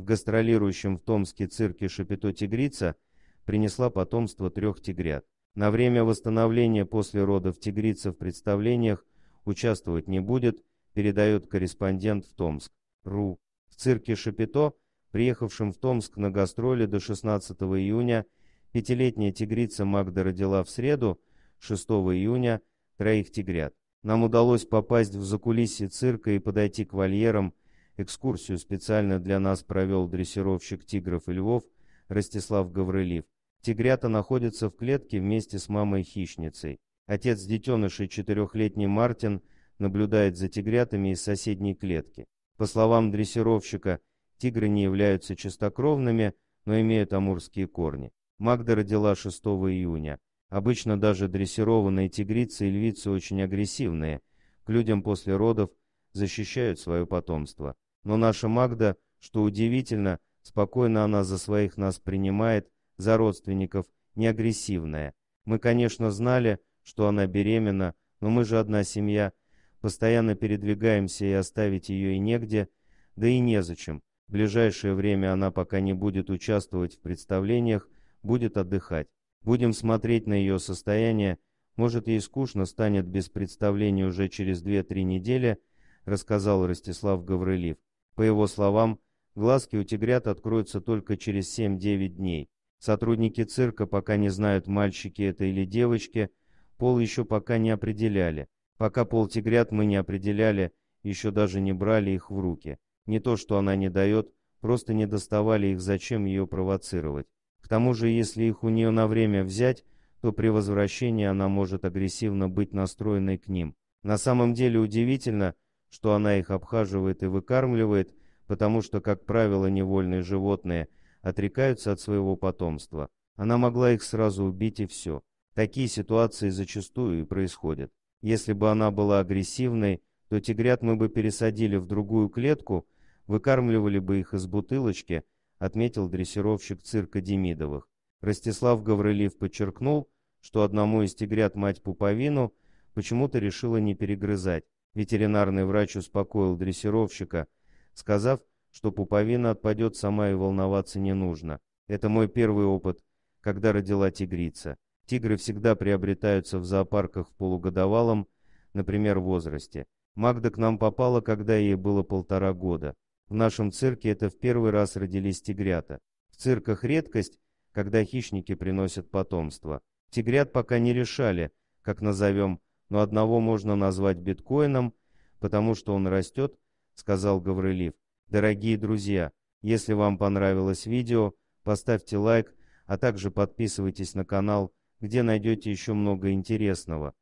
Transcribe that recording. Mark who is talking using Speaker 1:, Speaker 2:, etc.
Speaker 1: в гастролирующем в Томске цирке «Шапито тигрица» принесла потомство трех тигрят. На время восстановления после родов тигрица в представлениях участвовать не будет, передает корреспондент в Томск. РУ. В цирке «Шапито», приехавшем в Томск на гастроли до 16 июня, пятилетняя тигрица Магда родила в среду, 6 июня, троих тигрят. Нам удалось попасть в закулисье цирка и подойти к вольерам, Экскурсию специально для нас провел дрессировщик тигров и львов Ростислав Гаврилев. Тигрята находятся в клетке вместе с мамой-хищницей. Отец детенышей, четырехлетний Мартин, наблюдает за тигрятами из соседней клетки. По словам дрессировщика, тигры не являются чистокровными, но имеют амурские корни. Магда родила 6 июня. Обычно даже дрессированные тигрицы и львицы очень агрессивные. К людям после родов защищают свое потомство. Но наша Магда, что удивительно, спокойно она за своих нас принимает, за родственников, не агрессивная. Мы, конечно, знали, что она беременна, но мы же одна семья, постоянно передвигаемся и оставить ее и негде, да и незачем. В ближайшее время она пока не будет участвовать в представлениях, будет отдыхать. Будем смотреть на ее состояние, может ей скучно станет без представления уже через 2-3 недели, рассказал Ростислав Гаврилев. По его словам, глазки у тигрят откроются только через 7-9 дней. Сотрудники цирка пока не знают, мальчики это или девочки, пол еще пока не определяли. Пока пол тигрят мы не определяли, еще даже не брали их в руки. Не то, что она не дает, просто не доставали их, зачем ее провоцировать. К тому же, если их у нее на время взять, то при возвращении она может агрессивно быть настроенной к ним. На самом деле удивительно, что она их обхаживает и выкармливает, потому что, как правило, невольные животные отрекаются от своего потомства. Она могла их сразу убить и все. Такие ситуации зачастую и происходят. Если бы она была агрессивной, то тигрят мы бы пересадили в другую клетку, выкармливали бы их из бутылочки, отметил дрессировщик цирка Демидовых. Ростислав Гаврилев подчеркнул, что одному из тигрят мать пуповину почему-то решила не перегрызать. Ветеринарный врач успокоил дрессировщика, сказав, что пуповина отпадет сама и волноваться не нужно. Это мой первый опыт, когда родила тигрица. Тигры всегда приобретаются в зоопарках в полугодовалом, например, возрасте. Магда к нам попала, когда ей было полтора года. В нашем цирке это в первый раз родились тигрята. В цирках редкость, когда хищники приносят потомство. Тигрят пока не решали, как назовем, но одного можно назвать биткоином, потому что он растет, сказал Гаврилив. Дорогие друзья, если вам понравилось видео, поставьте лайк, а также подписывайтесь на канал, где найдете еще много интересного.